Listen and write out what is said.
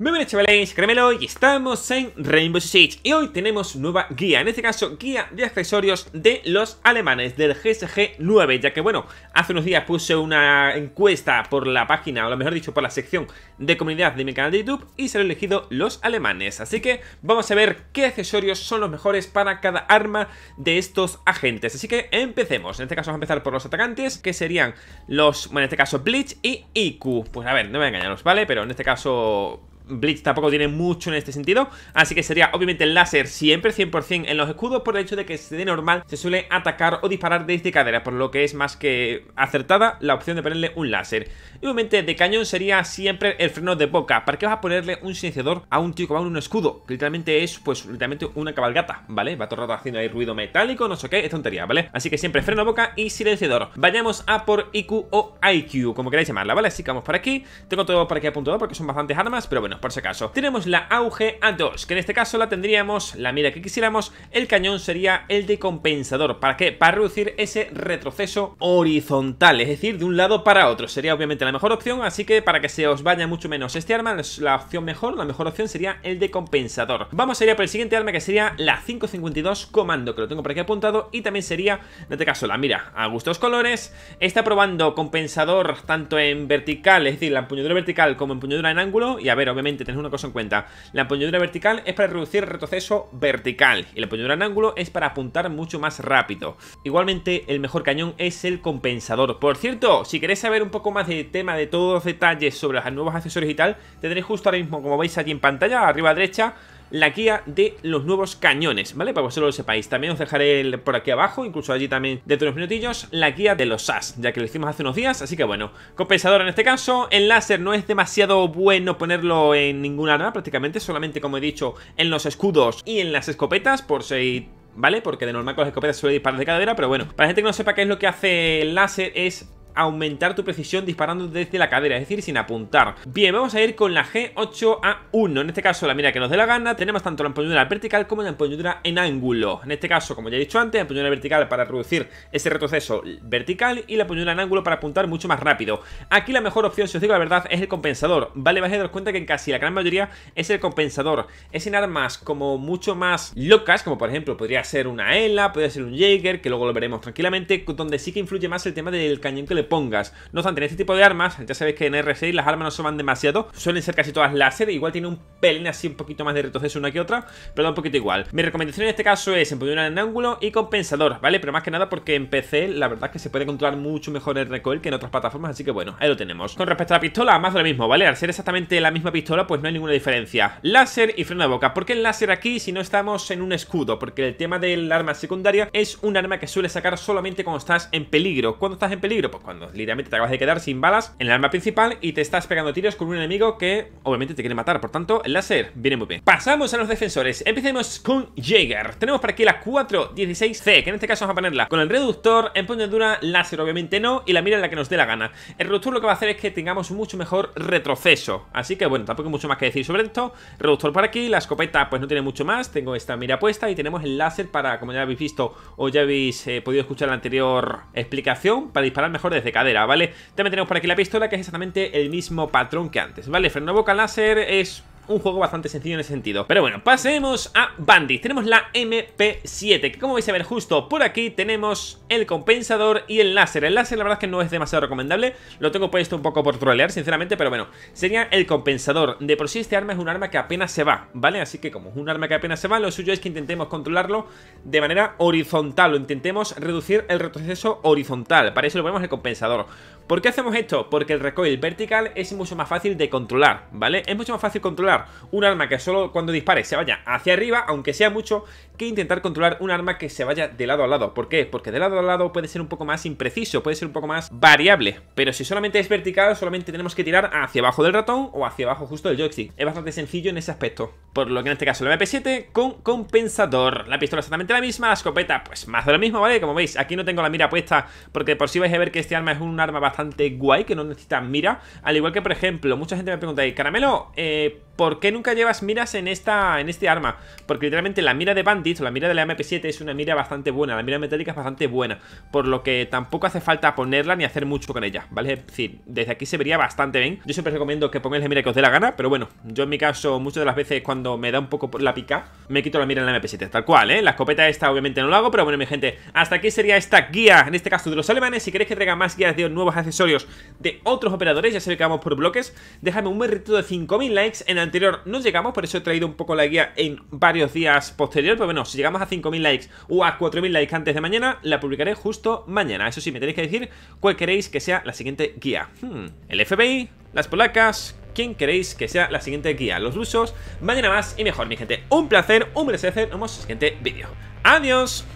Muy buenas chavales, Caramelo y estamos en Rainbow Six Y hoy tenemos nueva guía, en este caso guía de accesorios de los alemanes del GSG 9 Ya que bueno, hace unos días puse una encuesta por la página, o lo mejor dicho por la sección de comunidad de mi canal de YouTube Y se han elegido los alemanes Así que vamos a ver qué accesorios son los mejores para cada arma de estos agentes Así que empecemos, en este caso vamos a empezar por los atacantes Que serían los, bueno en este caso Bleach y IQ Pues a ver, no me voy a engañaros, ¿vale? Pero en este caso Blitz tampoco tiene mucho en este sentido. Así que sería obviamente el láser siempre 100% en los escudos por el hecho de que de normal se suele atacar o disparar desde cadera. Por lo que es más que acertada la opción de ponerle un láser. Y obviamente de cañón sería siempre el freno de boca. ¿Para qué vas a ponerle un silenciador a un tío que va con un escudo? Que literalmente es pues literalmente una cabalgata, ¿vale? Va todo el rato haciendo ahí ruido metálico, no sé qué, es tontería, ¿vale? Así que siempre freno de boca y silenciador. Vayamos a por IQ o IQ, como queráis llamarla, ¿vale? Así que vamos por aquí. Tengo todo por aquí apuntado porque son bastantes armas, pero bueno por si acaso. Tenemos la Auge A2, que en este caso la tendríamos, la mira que quisiéramos, el cañón sería el de compensador. ¿Para qué? Para reducir ese retroceso horizontal, es decir, de un lado para otro. Sería obviamente la mejor opción, así que para que se os vaya mucho menos este arma, la opción mejor, la mejor opción sería el de compensador. Vamos a ir a por el siguiente arma que sería la 552 Comando, que lo tengo por aquí apuntado, y también sería, en este caso, la mira a gustos colores. Está probando compensador tanto en vertical, es decir, la empuñadura vertical como empuñadura en ángulo, y a ver, obviamente Tener una cosa en cuenta. La empuñadura vertical es para reducir el retroceso vertical y la empuñadura en ángulo es para apuntar mucho más rápido. Igualmente, el mejor cañón es el compensador. Por cierto, si queréis saber un poco más de tema, de todos los detalles sobre los nuevos accesorios y tal, tendréis justo ahora mismo, como veis aquí en pantalla, arriba a derecha, la guía de los nuevos cañones, ¿vale? Para que vosotros lo sepáis. También os dejaré por aquí abajo, incluso allí también dentro de unos minutillos, la guía de los SAS, ya que lo hicimos hace unos días, así que bueno. Compensador en este caso, el láser no es demasiado bueno ponerlo en ningún arma prácticamente, solamente como he dicho, en los escudos y en las escopetas, por si ¿vale? Porque de normal con las escopetas suele disparar de cadera, pero bueno, para la gente que no sepa qué es lo que hace el láser es aumentar tu precisión disparando desde la cadera, es decir, sin apuntar. Bien, vamos a ir con la G8A1. En este caso, la mira que nos dé la gana, tenemos tanto la empuñadura vertical como la empuñadura en ángulo. En este caso, como ya he dicho antes, la empuñadura vertical para reducir ese retroceso vertical y la empuñadura en ángulo para apuntar mucho más rápido. Aquí la mejor opción, si os digo la verdad, es el compensador. Vale, vais a daros cuenta que en casi la gran mayoría es el compensador. Es en armas como mucho más locas, como por ejemplo podría ser una ELA, podría ser un Jaeger, que luego lo veremos tranquilamente, donde sí que influye más el tema del cañón que le pongas. No obstante, en este tipo de armas, ya sabéis que en R6 las armas no suman demasiado, suelen ser casi todas láser, igual tiene un pelín así un poquito más de retroceso una que otra, pero da un poquito igual. Mi recomendación en este caso es empuñar en ángulo y compensador, ¿vale? Pero más que nada porque en PC la verdad es que se puede controlar mucho mejor el recoil que en otras plataformas, así que bueno, ahí lo tenemos. Con respecto a la pistola, más de lo mismo, ¿vale? Al ser exactamente la misma pistola, pues no hay ninguna diferencia. Láser y freno de boca. ¿Por qué el láser aquí si no estamos en un escudo? Porque el tema del arma secundaria es un arma que suele sacar solamente cuando estás en peligro. ¿Cuándo estás en peligro? Pues cuando literalmente te acabas de quedar sin balas en el arma principal y te estás pegando tiros con un enemigo que obviamente te quiere matar. Por tanto, el láser viene muy bien. Pasamos a los defensores. Empecemos con Jaeger. Tenemos para aquí la 416C, que en este caso vamos a ponerla con el reductor, empuñadura, láser obviamente no, y la mira en la que nos dé la gana. El reductor lo que va a hacer es que tengamos mucho mejor retroceso. Así que bueno, tampoco hay mucho más que decir sobre esto. Reductor para aquí, la escopeta pues no tiene mucho más. Tengo esta mira puesta y tenemos el láser para, como ya habéis visto o ya habéis eh, podido escuchar la anterior explicación, para disparar mejor de de cadera, ¿vale? También tenemos por aquí la pistola, que es exactamente el mismo patrón que antes, ¿vale? Fernando boca láser es un juego bastante sencillo en ese sentido Pero bueno, pasemos a Bandit Tenemos la MP7, que como vais a ver justo por aquí tenemos el compensador y el láser El láser la verdad es que no es demasiado recomendable Lo tengo puesto un poco por trolear, sinceramente, pero bueno Sería el compensador De por sí este arma es un arma que apenas se va, ¿vale? Así que como es un arma que apenas se va, lo suyo es que intentemos controlarlo de manera horizontal O intentemos reducir el retroceso horizontal Para eso lo ponemos el compensador ¿Por qué hacemos esto? Porque el recoil vertical es mucho más fácil de controlar, ¿vale? Es mucho más fácil controlar un arma que solo cuando dispare se vaya hacia arriba, aunque sea mucho, que intentar controlar un arma que se vaya de lado a lado. ¿Por qué? Porque de lado a lado puede ser un poco más impreciso, puede ser un poco más variable. Pero si solamente es vertical, solamente tenemos que tirar hacia abajo del ratón o hacia abajo justo del joystick. Es bastante sencillo en ese aspecto. Por lo que en este caso el MP7 con compensador. La pistola exactamente la misma, la escopeta pues más de lo mismo, ¿vale? Como veis, aquí no tengo la mira puesta porque por si vais a ver que este arma es un arma bastante guay, que no necesita mira. Al igual que, por ejemplo, mucha gente me pregunta, ¿y caramelo? Eh, ¿Por ¿por qué nunca llevas miras en esta en este arma? Porque literalmente la mira de Bandit o la mira de la MP7 es una mira bastante buena, la mira metálica es bastante buena, por lo que tampoco hace falta ponerla ni hacer mucho con ella, ¿vale? Es decir, desde aquí se vería bastante bien. Yo siempre recomiendo que pongáis la mira que os dé la gana, pero bueno, yo en mi caso muchas de las veces cuando me da un poco la pica, me quito la mira en la MP7, tal cual, ¿eh? La escopeta esta obviamente no lo hago, pero bueno, mi gente, hasta aquí sería esta guía, en este caso de los alemanes. Si queréis que traiga más guías de nuevos accesorios de otros operadores, ya sé que vamos por bloques, déjame un merrito de 5000 likes en anterior no llegamos, por eso he traído un poco la guía en varios días posteriores. Pero bueno, si llegamos a 5.000 likes o a 4.000 likes antes de mañana, la publicaré justo mañana. Eso sí, me tenéis que decir cuál queréis que sea la siguiente guía. Hmm, el FBI, las polacas, quién queréis que sea la siguiente guía. Los rusos, mañana más y mejor, mi gente. Un placer, un placer, nos vemos en el siguiente vídeo. ¡Adiós!